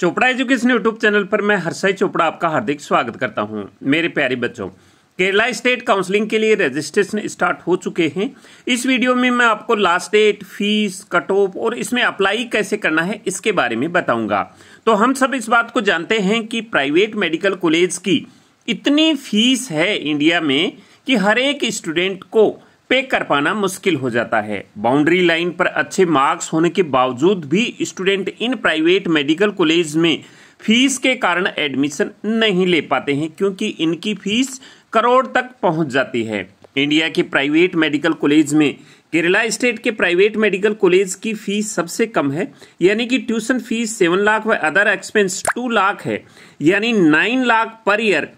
Chopra education YouTube channel पर मैं हर्षय चोपड़ा आपका हार्दिक स्वागत करता हूं मेरे प्यारे बच्चों केरला स्टेट काउंसलिंग के लिए रजिस्ट्रेशन स्टार्ट हो चुके हैं इस वीडियो में मैं आपको last date fees cut off और इसमें अप्लाई कैसे करना है इसके बारे में बताऊंगा तो हम सब इस बात को जानते हैं कि प्राइवेट मेडिकल कॉलेज की इतनी फीस है इंडिया में कि हर एक स्टूडेंट को पे कर पाना मुश्किल हो जाता है बाउंड्री लाइन पर अच्छे मार्क्स होने के बावजूद भी स्टूडेंट इन प्राइवेट मेडिकल कॉलेज में फीस के कारण एडमिशन नहीं ले पाते हैं क्योंकि इनकी फीस करोड़ तक पहुंच जाती है इंडिया के प्राइवेट मेडिकल कॉलेज में केरला स्टेट के प्राइवेट मेडिकल कॉलेज की फीस सबसे कम है यानी कि ट्यूशन फीस सेवन लाख व अदर एक्सपेंस टू लाख है यानी नाइन लाख पर ईयर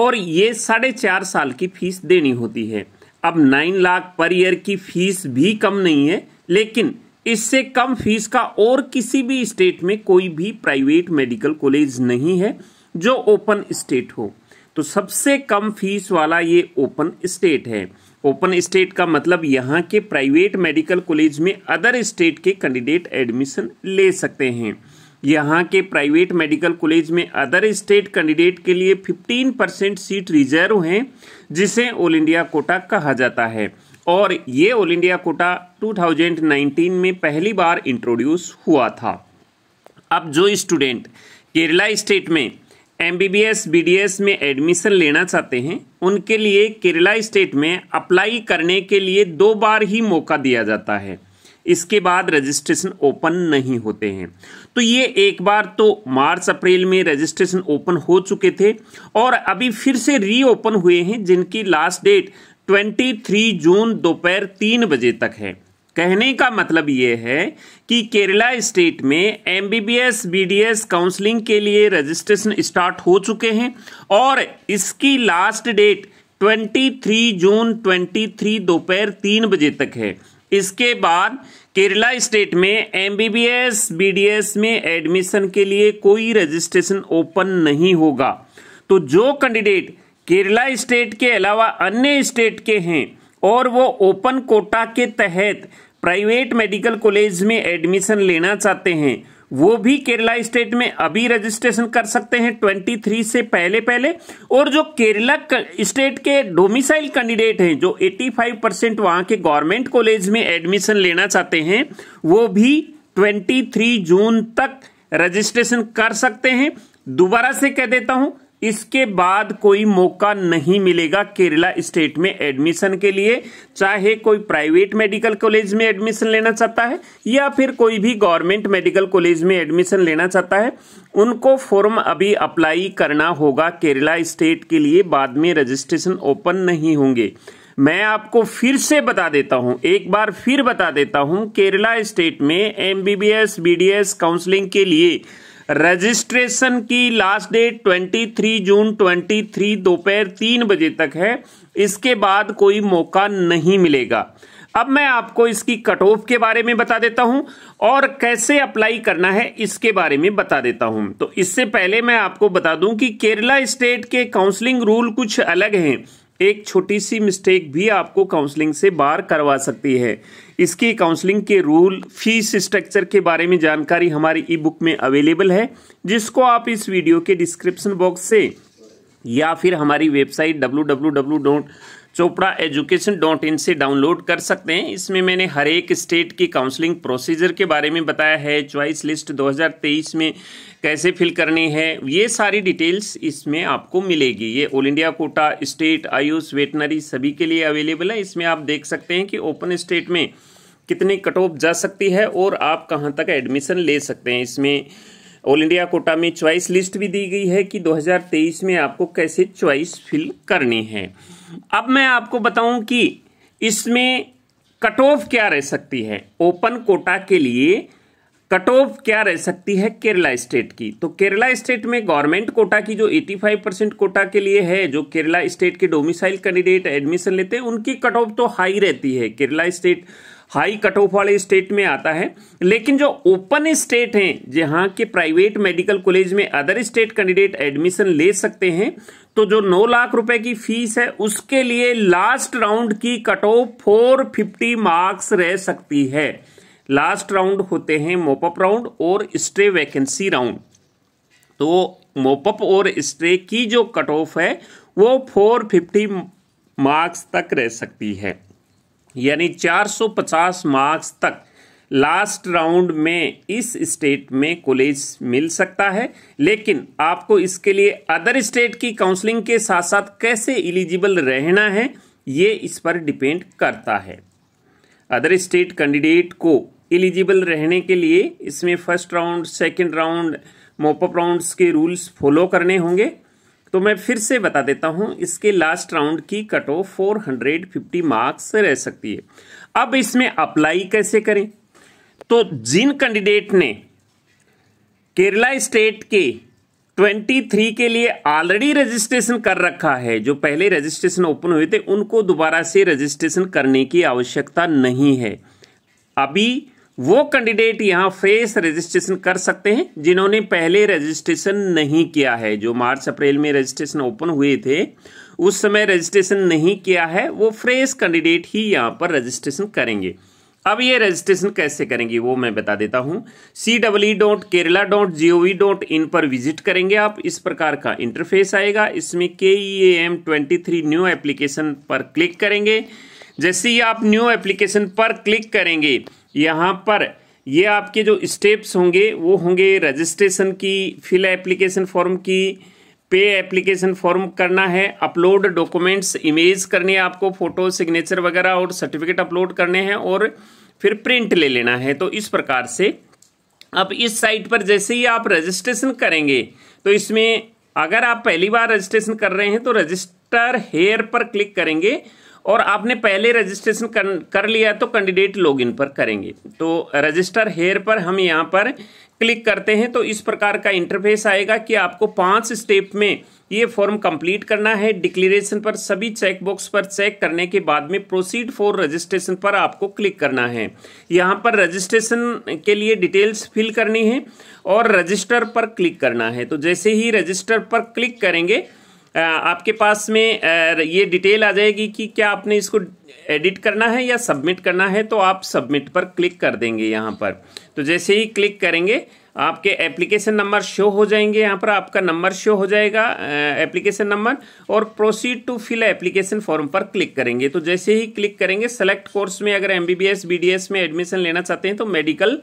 और ये साढ़े चार साल की फीस देनी होती है अब नाइन लाख पर ईयर की फीस भी कम नहीं है लेकिन इससे कम फीस का और किसी भी स्टेट में कोई भी प्राइवेट मेडिकल कॉलेज नहीं है जो ओपन स्टेट हो तो सबसे कम फीस वाला ये ओपन स्टेट है ओपन स्टेट का मतलब यहाँ के प्राइवेट मेडिकल कॉलेज में अदर स्टेट के कैंडिडेट एडमिशन ले सकते हैं यहाँ के प्राइवेट मेडिकल कॉलेज में अदर स्टेट कैंडिडेट के लिए 15 परसेंट सीट रिजर्व हैं जिसे ऑल इंडिया कोटा कहा जाता है और ये ऑल इंडिया कोटा 2019 में पहली बार इंट्रोड्यूस हुआ था अब जो स्टूडेंट केरला स्टेट में एम बी में एडमिशन लेना चाहते हैं उनके लिए केरला स्टेट में अप्लाई करने के लिए दो बार ही मौका दिया जाता है इसके बाद रजिस्ट्रेशन ओपन नहीं होते हैं तो ये एक बार तो मार्च अप्रैल में रजिस्ट्रेशन ओपन हो चुके थे और अभी फिर से रीओपन हुए हैं जिनकी लास्ट डेट 23 जून दोपहर तीन बजे तक है कहने का मतलब ये है कि केरला स्टेट में एम बी काउंसलिंग के लिए रजिस्ट्रेशन स्टार्ट हो चुके हैं और इसकी लास्ट डेट 23 जून 23 दोपहर तीन बजे तक है इसके बाद केरला स्टेट में एमबीबीएस बीडीएस में एडमिशन के लिए कोई रजिस्ट्रेशन ओपन नहीं होगा तो जो कैंडिडेट केरला स्टेट के अलावा अन्य स्टेट के हैं और वो ओपन कोटा के तहत प्राइवेट मेडिकल कॉलेज में एडमिशन लेना चाहते हैं वो भी केरला स्टेट में अभी रजिस्ट्रेशन कर सकते हैं 23 से पहले पहले और जो केरला स्टेट के डोमिसाइल कैंडिडेट हैं जो 85 परसेंट वहां के गवर्नमेंट कॉलेज में एडमिशन लेना चाहते हैं वो भी 23 जून तक रजिस्ट्रेशन कर सकते हैं दोबारा से कह देता हूं इसके बाद कोई मौका नहीं मिलेगा केरला स्टेट में एडमिशन के लिए चाहे कोई प्राइवेट मेडिकल कॉलेज में एडमिशन लेना चाहता है या फिर कोई भी गवर्नमेंट मेडिकल कॉलेज में एडमिशन लेना चाहता है उनको फॉर्म अभी अप्लाई करना होगा केरला स्टेट के लिए बाद में रजिस्ट्रेशन ओपन नहीं होंगे मैं आपको फिर से बता देता हूं एक बार फिर बता देता हूं केरला स्टेट में एमबीबीएस बीडीएस काउंसलिंग के लिए रजिस्ट्रेशन की लास्ट डेट 23 जून 23 दोपहर तीन बजे तक है इसके बाद कोई मौका नहीं मिलेगा अब मैं आपको इसकी कट ऑफ के बारे में बता देता हूं और कैसे अप्लाई करना है इसके बारे में बता देता हूं तो इससे पहले मैं आपको बता दूं कि केरला स्टेट के काउंसलिंग रूल कुछ अलग हैं एक छोटी सी मिस्टेक भी आपको काउंसलिंग से बाहर करवा सकती है इसकी काउंसलिंग के रूल फीस स्ट्रक्चर के बारे में जानकारी हमारी ई बुक में अवेलेबल है जिसको आप इस वीडियो के डिस्क्रिप्शन बॉक्स से या फिर हमारी website W W W dot Chopra education dot in से डाउनलोड कर सकते हैं इसमें मैंने हर एक स्टेट की काउंसलिंग प्रोसीजर के बारे में बताया है चॉइस लिस्ट 2023 में कैसे फिल करनी है ये सारी डिटेल्स इसमें आपको मिलेगी ये all India quota state AYUSH veterinary सभी के लिए अवेलेबल है इसमें आप देख सकते हैं कि ओपन स्टेट में कितनी कट ऑफ जा सकती है और आप कहाँ तक एडमिशन ले सकते हैं इसमें ऑल इंडिया कोटा में च्वाइस लिस्ट भी दी गई है कि 2023 में आपको कैसे च्वाइस फिल करनी है अब मैं आपको बताऊं कि इसमें कट ऑफ क्या रह सकती है ओपन कोटा के लिए कट ऑफ क्या रह सकती है केरला स्टेट की तो केरला स्टेट में गवर्नमेंट कोटा की जो 85 परसेंट कोटा के लिए है जो केरला स्टेट के डोमिसाइल कैंडिडेट एडमिशन लेते हैं उनकी कट ऑफ तो हाई रहती है Kerala state high cut off वाले स्टेट में आता है लेकिन जो ओपन स्टेट हैं जहाँ के प्राइवेट मेडिकल कॉलेज में अदर स्टेट कैंडिडेट एडमिशन ले सकते हैं तो जो नौ लाख रुपए की फीस है उसके लिए लास्ट राउंड की cut off four fifty marks रह सकती है लास्ट राउंड होते हैं मोपअप राउंड और स्टे वैकेंसी राउंड तो मोपअप और स्टे की जो कट ऑफ है वो 450 मार्क्स तक रह सकती है यानी 450 मार्क्स तक लास्ट राउंड में इस स्टेट में कॉलेज मिल सकता है लेकिन आपको इसके लिए अदर स्टेट की काउंसलिंग के साथ साथ कैसे इलिजिबल रहना है ये इस पर डिपेंड करता है अदर स्टेट कैंडिडेट को इलिजिबल रहने के लिए इसमें first round second round mop up rounds के रूल्स फॉलो करने होंगे तो मैं फिर से बता देता हूं इसके लास्ट राउंड की cut off four hundred fifty marks रह सकती है अब इसमें अप्लाई कैसे करें तो जिन कैंडिडेट ने केरला स्टेट के 23 के लिए ऑलरेडी रजिस्ट्रेशन कर रखा है जो पहले रजिस्ट्रेशन ओपन हुए थे उनको दोबारा से रजिस्ट्रेशन करने की आवश्यकता नहीं है अभी वो कैंडिडेट यहाँ फेस रजिस्ट्रेशन कर सकते हैं जिन्होंने पहले रजिस्ट्रेशन नहीं किया है जो मार्च अप्रैल में रजिस्ट्रेशन ओपन हुए थे उस समय रजिस्ट्रेशन नहीं किया है वो फ्रेश कैंडिडेट ही यहाँ पर रजिस्ट्रेशन करेंगे अब ये रजिस्ट्रेशन कैसे करेंगे वो मैं बता देता हूँ C W dot Kerala dot G O V dot in पर विजिट करेंगे आप इस प्रकार का इंटरफेस आएगा इसमें K E M twenty three new application पर क्लिक करेंगे जैसे ही आप न्यू एप्लीकेशन पर क्लिक करेंगे यहाँ पर ये आपके जो स्टेप्स होंगे वो होंगे रजिस्ट्रेशन की फिल एप्लीकेशन फॉर्म की पे एप्लीकेशन फॉर्म करना है अपलोड डॉक्यूमेंट्स इमेज करने है आपको फ़ोटो सिग्नेचर वगैरह और सर्टिफिकेट अपलोड करने हैं और फिर प्रिंट ले लेना है तो इस प्रकार से अब इस साइट पर जैसे ही आप रजिस्ट्रेशन करेंगे तो इसमें अगर आप पहली बार रजिस्ट्रेशन कर रहे हैं तो रजिस्टर हेयर पर क्लिक करेंगे और आपने पहले रजिस्ट्रेशन कर, कर लिया तो कैंडिडेट लॉगिन पर करेंगे तो रजिस्टर हेयर पर हम यहाँ पर क्लिक करते हैं तो इस प्रकार का इंटरफेस आएगा कि आपको पांच स्टेप में ये फॉर्म कंप्लीट करना है डिक्लेरेशन पर सभी चेकबॉक्स पर चेक करने के बाद में प्रोसीड फॉर रजिस्ट्रेशन पर आपको क्लिक करना है यहाँ पर रजिस्ट्रेशन के लिए डिटेल्स फिल करनी है और रजिस्टर पर क्लिक करना है तो जैसे ही रजिस्टर पर क्लिक करेंगे आपके पास में ये डिटेल आ जाएगी कि क्या आपने इसको एडिट करना है या सबमिट करना है तो आप सबमिट पर क्लिक कर देंगे यहाँ पर तो जैसे ही क्लिक करेंगे आपके एप्लीकेशन नंबर शो हो जाएंगे यहाँ पर आपका नंबर शो हो जाएगा एप्लीकेशन नंबर और proceed to fill application form पर क्लिक करेंगे तो जैसे ही क्लिक करेंगे सेलेक्ट कोर्स में अगर एम बी में एडमिशन लेना चाहते हैं तो मेडिकल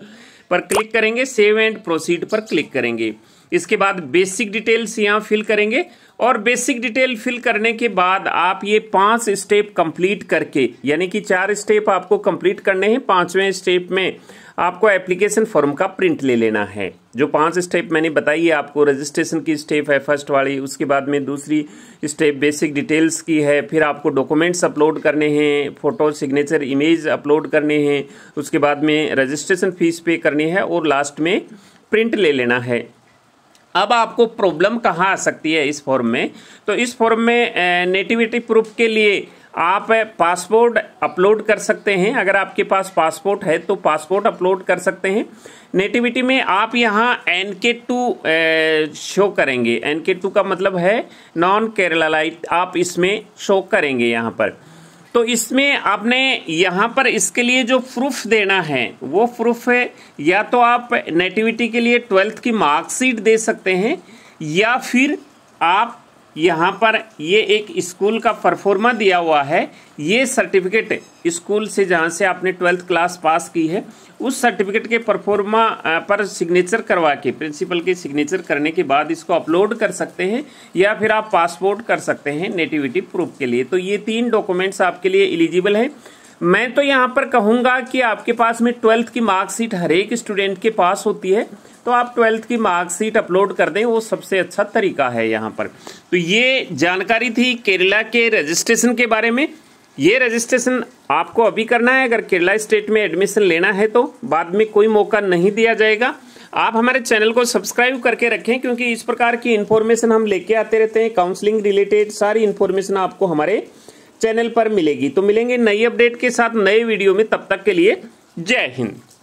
पर क्लिक करेंगे सेव एंड प्रोसीड पर क्लिक करेंगे इसके बाद बेसिक डिटेल्स यहाँ फिल करेंगे और बेसिक डिटेल फिल करने के बाद आप ये पांच स्टेप कंप्लीट करके यानी कि चार स्टेप आपको कंप्लीट करने हैं पांचवें स्टेप में आपको एप्लीकेशन फॉर्म का प्रिंट ले लेना है जो पांच स्टेप मैंने बताई है आपको रजिस्ट्रेशन की स्टेप है फर्स्ट वाली उसके बाद में दूसरी स्टेप बेसिक डिटेल्स की है फिर आपको डॉक्यूमेंट्स अपलोड करने हैं फोटो सिग्नेचर इमेज अपलोड करने हैं उसके बाद में रजिस्ट्रेशन फीस पे करनी है और लास्ट में प्रिंट ले लेना है अब आपको प्रॉब्लम कहाँ आ सकती है इस फॉर्म में तो इस फॉर्म में नेटिविटी प्रूफ के लिए आप पासपोर्ट अपलोड कर सकते हैं अगर आपके पास पासपोर्ट है तो पासपोर्ट अपलोड कर सकते हैं नेटिविटी में आप यहाँ एन के टू शो करेंगे एन के टू का मतलब है नॉन केरलाइट आप इसमें शो करेंगे यहाँ पर तो इसमें आपने यहाँ पर इसके लिए जो प्रूफ देना है वो प्रूफ है या तो आप नेटिविटी के लिए ट्वेल्थ की मार्कशीट दे सकते हैं या फिर आप यहाँ पर ये एक स्कूल का परफॉर्मा दिया हुआ है ये सर्टिफिकेट स्कूल से जहाँ से आपने ट्वेल्थ क्लास पास की है उस सर्टिफिकेट के परफॉर्मा पर सिग्नेचर करवा के प्रिंसिपल के सिग्नेचर करने के बाद इसको अपलोड कर सकते हैं या फिर आप पासपोर्ट कर सकते हैं नेटिविटी प्रूफ के लिए तो ये तीन डॉक्यूमेंट्स आपके लिए एलिजिबल हैं मैं तो यहाँ पर कहूंगा कि आपके पास में ट्वेल्थ की मार्कशीट हर एक स्टूडेंट के पास होती है तो आप ट्वेल्थ की मार्कशीट अपलोड कर दें वो सबसे अच्छा तरीका है यहाँ पर तो ये जानकारी थी केरला के रजिस्ट्रेशन के बारे में ये रजिस्ट्रेशन आपको अभी करना है अगर केरला स्टेट में एडमिशन लेना है तो बाद में कोई मौका नहीं दिया जाएगा आप हमारे चैनल को सब्सक्राइब करके रखें क्योंकि इस प्रकार की इन्फॉर्मेशन हम लेके आते रहते हैं काउंसलिंग रिलेटेड सारी इन्फॉर्मेशन आपको हमारे चैनल पर मिलेगी तो मिलेंगे नई अपडेट के साथ नए वीडियो में तब तक के लिए जय हिंद